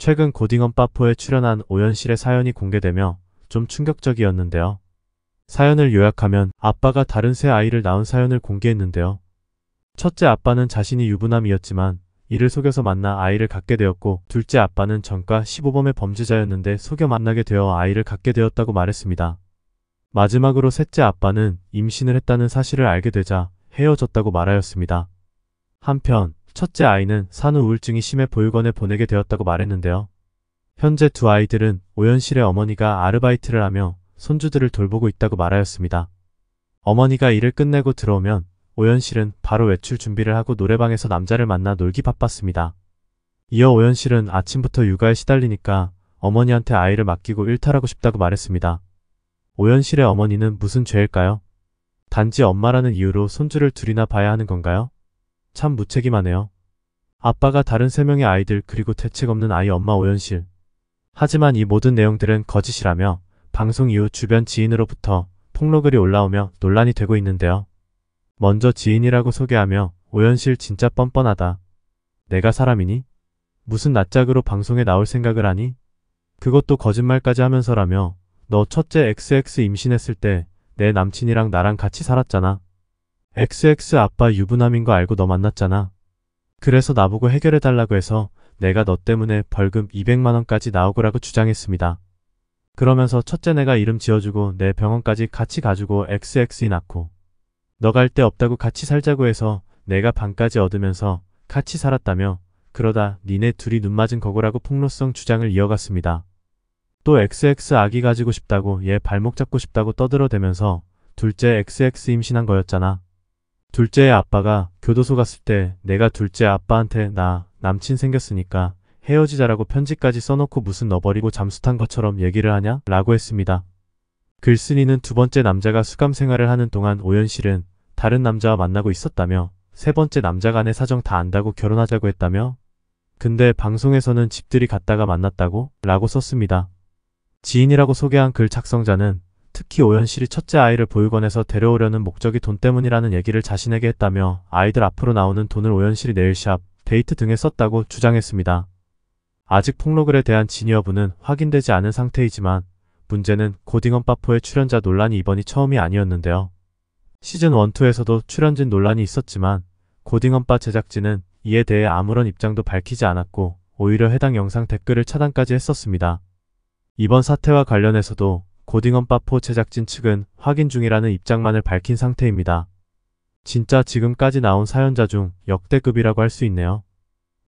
최근 고딩언 빠포에 출연한 오연실의 사연이 공개되며 좀 충격적이었는데요. 사연을 요약하면 아빠가 다른 새 아이를 낳은 사연을 공개했는데요. 첫째 아빠는 자신이 유부남이었지만 이를 속여서 만나 아이를 갖게 되었고 둘째 아빠는 전과 15범의 범죄자였는데 속여 만나게 되어 아이를 갖게 되었다고 말했습니다. 마지막으로 셋째 아빠는 임신을 했다는 사실을 알게 되자 헤어졌다고 말하였습니다. 한편 첫째 아이는 산후 우울증이 심해 보육원에 보내게 되었다고 말했는데요. 현재 두 아이들은 오현실의 어머니가 아르바이트를 하며 손주들을 돌보고 있다고 말하였습니다. 어머니가 일을 끝내고 들어오면 오현실은 바로 외출 준비를 하고 노래방에서 남자를 만나 놀기 바빴습니다. 이어 오현실은 아침부터 육아에 시달리니까 어머니한테 아이를 맡기고 일탈하고 싶다고 말했습니다. 오현실의 어머니는 무슨 죄일까요? 단지 엄마라는 이유로 손주를 둘이나 봐야 하는 건가요? 참 무책임하네요. 아빠가 다른 세명의 아이들 그리고 대책 없는 아이 엄마 오연실. 하지만 이 모든 내용들은 거짓이라며 방송 이후 주변 지인으로부터 폭로글이 올라오며 논란이 되고 있는데요. 먼저 지인이라고 소개하며 오연실 진짜 뻔뻔하다. 내가 사람이니? 무슨 낯짝으로 방송에 나올 생각을 하니? 그것도 거짓말까지 하면서라며 너 첫째 XX 임신했을 때 내 남친이랑 나랑 같이 살았잖아. XX 아빠 유부남인 거 알고 너 만났잖아. 그래서 나보고 해결해달라고 해서 내가 너 때문에 벌금 200만원까지 나오고라고 주장했습니다. 그러면서 첫째 내가 이름 지어주고 내 병원까지 같이 가지고 XX 이 낳고 너 갈 데 없다고 같이 살자고 해서 내가 방까지 얻으면서 같이 살았다며 그러다 니네 둘이 눈 맞은 거고라고 폭로성 주장을 이어갔습니다. 또 XX 아기 가지고 싶다고 얘 발목 잡고 싶다고 떠들어대면서 둘째 XX 임신한 거였잖아. 둘째 아빠가 교도소 갔을 때 내가 둘째 아빠한테 나 남친 생겼으니까 헤어지자라고 편지까지 써놓고 무슨 너버리고 잠수탄 것처럼 얘기를 하냐? 라고 했습니다. 글쓴이는 두 번째 남자가 수감 생활을 하는 동안 오연실은 다른 남자와 만나고 있었다며 세 번째 남자 간의 사정 다 안다고 결혼하자고 했다며 근데 방송에서는 집들이 갔다가 만났다고? 라고 썼습니다. 지인이라고 소개한 글 작성자는 특히 오현 실이 첫째 아이를 보육원에서 데려오려는 목적이 돈 때문이라는 얘기를 자신에게 했다며 아이들 앞으로 나오는 돈을 오현 실이 네일샵, 데이트 등에 썼다고 주장했습니다. 아직 폭로글에 대한 진위 여부는 확인되지 않은 상태이지만 문제는 고딩엄빠포의 출연자 논란이 이번이 처음이 아니었는데요. 시즌1-2에서도 출연진 논란이 있었지만 고딩엄빠 제작진은 이에 대해 아무런 입장도 밝히지 않았고 오히려 해당 영상 댓글을 차단까지 했었습니다. 이번 사태와 관련해서도 고딩엄빠포 제작진 측은 확인 중이라는 입장만을 밝힌 상태입니다. 진짜 지금까지 나온 사연자 중 역대급이라고 할 수 있네요.